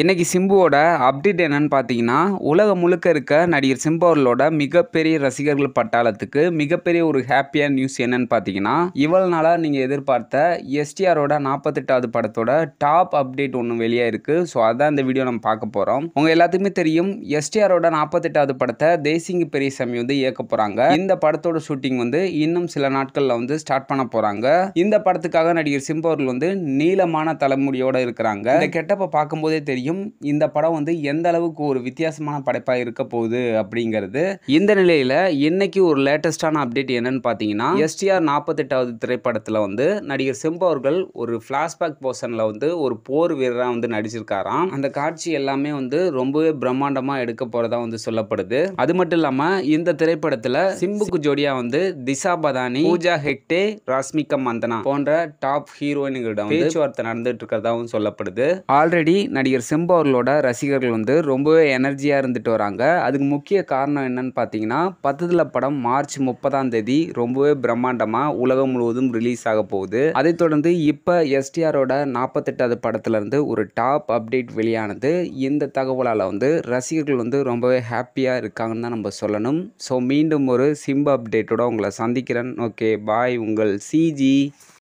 இன்றைக்கி சிம்புவோட அப்டேட் என்னன்னு பார்த்தீங்கன்னா உலகம் முழுக்க இருக்க நடிகர் சிம்பு அவர்களோட மிகப்பெரிய ரசிகர்கள் பட்டாளத்துக்கு மிகப்பெரிய ஒரு ஹாப்பியான நியூஸ் என்னன்னு பார்த்தீங்கன்னா இவ்வளோ நாளாக நீங்கள் எதிர்பார்த்த எஸ்டிஆரோட நாற்பத்தெட்டாவது படத்தோட டாப் அப்டேட் ஒன்று வெளியாக இருக்குது ஸோ அதான் இந்த வீடியோ நம்ம பார்க்க போகிறோம் உங்கள் எல்லாத்துக்குமே தெரியும் எஸ்டிஆரோட நாற்பத்தெட்டாவது படத்தை தேசிங்கு பெரியசாமி வந்து இயக்க போகிறாங்க இந்த படத்தோட ஷூட்டிங் வந்து இன்னும் சில நாட்களில் வந்து ஸ்டார்ட் பண்ண போகிறாங்க இந்த படத்துக்காக நடிகர் சிம்பு அவர்கள் வந்து நீளமான தலைமுடியோடு இருக்கிறாங்க இந்த கெட்டப்பை பார்க்கும்போதே தெரியும் தெரியும் இந்த படம் வந்து எந்த அளவுக்கு ஒரு வித்தியாசமான படைப்பாக இருக்க போகுது அப்படிங்கிறது இந்த நிலையில் இன்னைக்கு ஒரு லேட்டஸ்டான அப்டேட் என்னன்னு பார்த்தீங்கன்னா எஸ்டிஆர் நாற்பத்தெட்டாவது திரைப்படத்தில் வந்து நடிகர் செம்பு அவர்கள் ஒரு ஃப்ளாஷ்பேக் போர்ஷனில் வந்து ஒரு போர் வீரராக வந்து நடிச்சிருக்காராம் அந்த காட்சி எல்லாமே வந்து ரொம்பவே பிரம்மாண்டமாக எடுக்க போகிறதா வந்து சொல்லப்படுது அது மட்டும் இல்லாமல் இந்த திரைப்படத்தில் சிம்புக்கு ஜோடியாக வந்து திசா பதானி பூஜா ஹெக்டே ராஸ்மிகா மந்தனா போன்ற டாப் ஹீரோயின்களிடம் பேச்சுவார்த்தை நடந்துட்டு இருக்கிறதாவும் சொல்லப்படுது ஆல்ரெடி நடிகர் சிம்பு அவர்களோட ரசிகர்கள் வந்து ரொம்பவே எனர்ஜியாக இருந்துட்டு வராங்க அதுக்கு முக்கிய காரணம் என்னன்னு பார்த்தீங்கன்னா பத்துதில் படம் மார்ச் முப்பதாம் தேதி ரொம்பவே பிரம்மாண்டமாக உலகம் முழுவதும் ரிலீஸ் ஆக போகுது அதைத் தொடர்ந்து இப்போ எஸ்டிஆரோட நாற்பத்தெட்டாவது படத்துலேருந்து ஒரு டாப் அப்டேட் வெளியானது இந்த தகவலால் வந்து ரசிகர்கள் வந்து ரொம்பவே ஹாப்பியாக இருக்காங்கன்னு தான் நம்ம சொல்லணும் ஸோ மீண்டும் ஒரு சிம்பு அப்டேட்டோட உங்களை சந்திக்கிறேன் ஓகே பாய் உங்கள் சிஜி